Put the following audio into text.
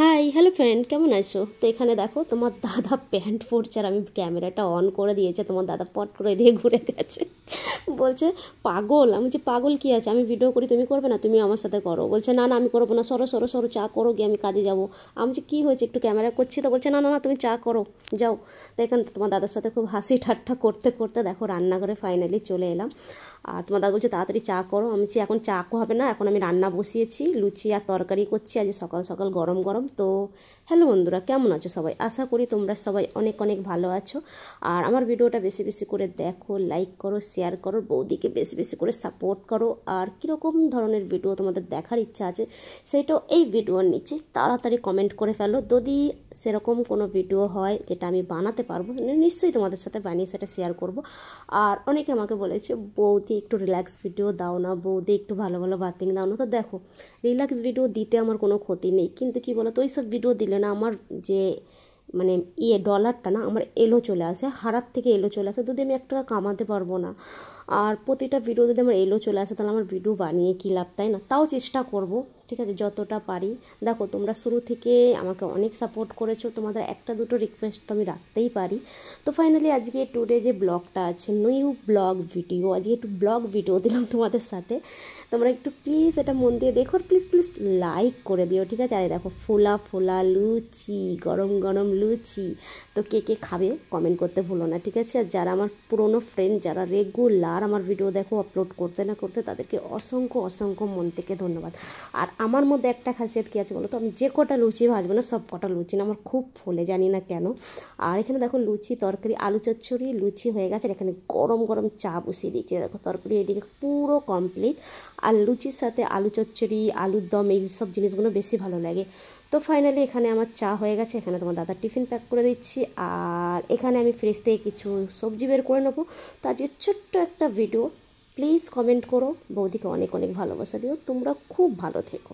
hi hello friend কেমন আছো তো এখানে দেখো তোমার দাদা প্যান্ট পরছে আর আমি ক্যামেরাটা অন করে দিয়েছে তোমার দাদা পট করে দিয়ে ঘুরে গেছে বলছে পাগল আমি যে পাগল কি আছে আমি ভিডিও করি তুমি করবে না তুমি আমার সাথে করো বলছে না না আমি করবো না সরো সরো সরো চা করো গিয়ে আমি কাজে যাবো আমি যে কী হয়েছে একটু ক্যামেরা করছি তো বলছে না না না তুমি চা করো যাও তো এখানে তোমার দাদার সাথে খুব হাসি ঠাট্টা করতে করতে দেখো রান্নাঘরে ফাইনালি চলে এলাম আর তোমার দাদা বলছে তাড়াতাড়ি চা করো আমি এখন চা হবে না এখন আমি রান্না বসিয়েছি লুচি আর তরকারি করছি আজ সকাল সকাল গরম গরম তো হ্যালো বন্ধুরা কেমন আছো সবাই আশা করি তোমরা সবাই অনেক অনেক ভালো আছো আর আমার ভিডিওটা বেশি বেশি করে দেখো লাইক করো শেয়ার করো বৌদিকে বেশি বেশি করে সাপোর্ট করো আর কীরকম ধরনের ভিডিও তোমাদের দেখার ইচ্ছা আছে সেইটাও এই ভিডিওর নিচে তাড়াতাড়ি কমেন্ট করে ফেলো যদি সেরকম কোনো ভিডিও হয় যেটা আমি বানাতে পারবো নিশ্চয়ই তোমাদের সাথে বানিয়ে সেটা শেয়ার করব আর অনেকে আমাকে বলেছে বৌদি একটু রিল্যাক্স ভিডিও দাও না বৌদি একটু ভালো ভালো বাতিং দাও না তো দেখো রিল্যাক্স ভিডিও দিতে আমার কোনো ক্ষতি নেই কিন্তু কি বলো তো সব ভিডিও দিলে না আমার যে মানে ইয়ে ডলারটা না আমার এলো চলে আসে হারার থেকে এলো চলে আসে যদি আমি এক টাকা কামাতে পারবো না আর প্রতিটা ভিডিও যদি আমার এলো চলে আসে তাহলে আমার ভিডিও বানিয়ে কী লাভ তাই না তাও চেষ্টা করব ঠিক আছে যতটা পারি দেখো তোমরা শুরু থেকে আমাকে অনেক সাপোর্ট করেছো তোমাদের একটা দুটো রিকোয়েস্ট তো আমি রাখতেই পারি তো ফাইনালি আজকে টুডে যে ব্লগটা আছে নিউ ব্লগ ভিডিও আজকে একটু ব্লগ ভিডিও দিলাম তোমাদের সাথে তোমরা একটু প্লিজ এটা মন দিয়ে দেখো প্লিজ প্লিজ লাইক করে দিও ঠিক আছে আরে দেখো ফোলা ফোলা লুচি গরম গরম লুচি তো কে কে খাবে কমেন্ট করতে ভুলো না ঠিক আছে আর যারা আমার পুরনো ফ্রেন্ড যারা রেগুলার আমার ভিডিও দেখো আপলোড করতে না করতে তাদেরকে অসংখ্য অসংখ্য মন থেকে ধন্যবাদ আর আমার মধ্যে একটা খাসিয়াত কী আছে বলো তো আমি যে কটা লুচি ভাজবো না সব কটা লুচি না আমার খুব ফোলে জানি না কেন আর এখানে দেখো লুচি তরকারি আলু চচ্চড়ি লুচি হয়ে গেছে এখানে গরম গরম চা বসিয়ে দিচ্ছে দেখো তরকারি এদিকে পুরো কমপ্লিট আর লুচির সাথে আলু চচ্চড়ি আলুর দম এই সব জিনিসগুলো বেশি ভালো লাগে তো ফাইনালি এখানে আমার চা হয়ে গেছে এখানে তোমার দাদা টিফিন প্যাক করে দিচ্ছি আর এখানে আমি ফ্রিজ থেকে কিছু সবজি বের করে নেবো তো আজকে ছোট্ট একটা ভিডিও প্লিজ কমেন্ট করো বৌদিকে অনেক অনেক ভালোবাসা দিও তোমরা খুব ভালো থেকো